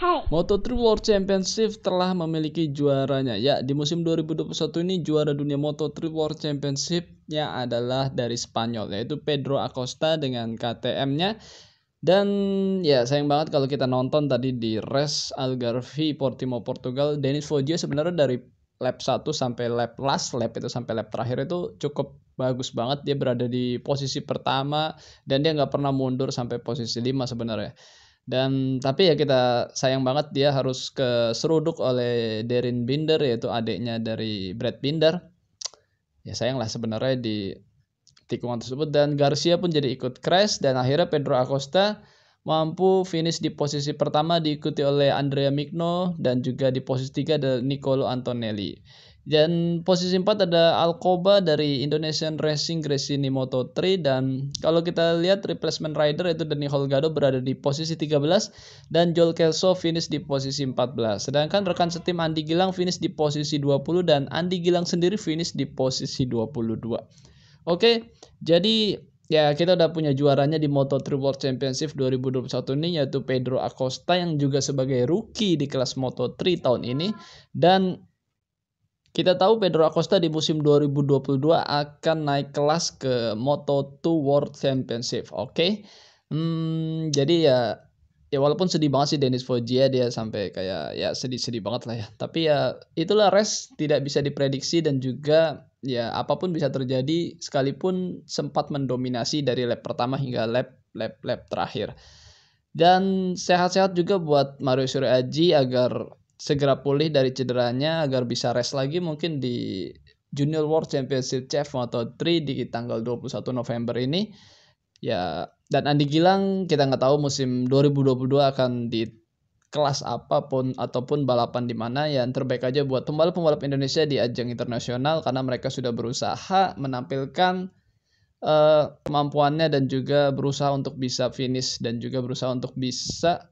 Moto3 World Championship telah memiliki juaranya. Ya, di musim 2021 ini juara dunia Moto3 World Championship-nya adalah dari Spanyol yaitu Pedro Acosta dengan KTM-nya. Dan ya sayang banget kalau kita nonton tadi di race Algarve Portimo Portugal, Denis Foggia sebenarnya dari lap 1 sampai lap last lap itu sampai lap terakhir itu cukup bagus banget dia berada di posisi pertama dan dia nggak pernah mundur sampai posisi 5 sebenarnya. Dan tapi ya kita sayang banget dia harus keseruduk oleh Derin Binder yaitu adiknya dari Brad Binder. Ya sayanglah sebenarnya di tikungan tersebut dan Garcia pun jadi ikut crash dan akhirnya Pedro Acosta mampu finish di posisi pertama diikuti oleh Andrea Migno dan juga di posisi tiga ada Nicolo Antonelli. Dan posisi 4 ada Alcoba dari Indonesian Racing Gresini Moto 3 dan kalau kita lihat replacement rider itu Dani Holgado berada di posisi 13 dan Joel Kelso finish di posisi 14. Sedangkan rekan setim Andi Gilang finish di posisi 20 dan Andi Gilang sendiri finish di posisi 22. Oke, jadi ya kita udah punya juaranya di Moto3 World Championship 2021 ini yaitu Pedro Acosta yang juga sebagai rookie di kelas Moto3 tahun ini dan kita tahu Pedro Acosta di musim 2022 akan naik kelas ke Moto2 World Championship, oke? Okay? Hmm, jadi ya ya walaupun sedih banget sih Dennis Foggia dia sampai kayak ya sedih-sedih banget lah ya. Tapi ya itulah res tidak bisa diprediksi dan juga ya apapun bisa terjadi sekalipun sempat mendominasi dari lap pertama hingga lap lap lap terakhir. Dan sehat-sehat juga buat Mario Suryaji agar segera pulih dari cederanya agar bisa rest lagi mungkin di Junior World Championship Chef moto 3 di tanggal 21 November ini. Ya, dan Andi Gilang kita nggak tahu musim 2022 akan di kelas apapun ataupun balapan di mana ya, yang terbaik aja buat pembalap-pembalap Indonesia di ajang internasional karena mereka sudah berusaha menampilkan uh, kemampuannya dan juga berusaha untuk bisa finish dan juga berusaha untuk bisa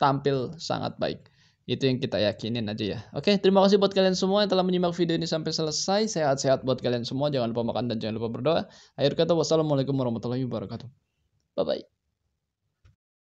tampil sangat baik. Itu yang kita yakinin aja ya. Oke, terima kasih buat kalian semua yang telah menyimak video ini sampai selesai. Sehat-sehat buat kalian semua. Jangan lupa makan dan jangan lupa berdoa. Akhir kata, wassalamualaikum warahmatullahi wabarakatuh. Bye-bye.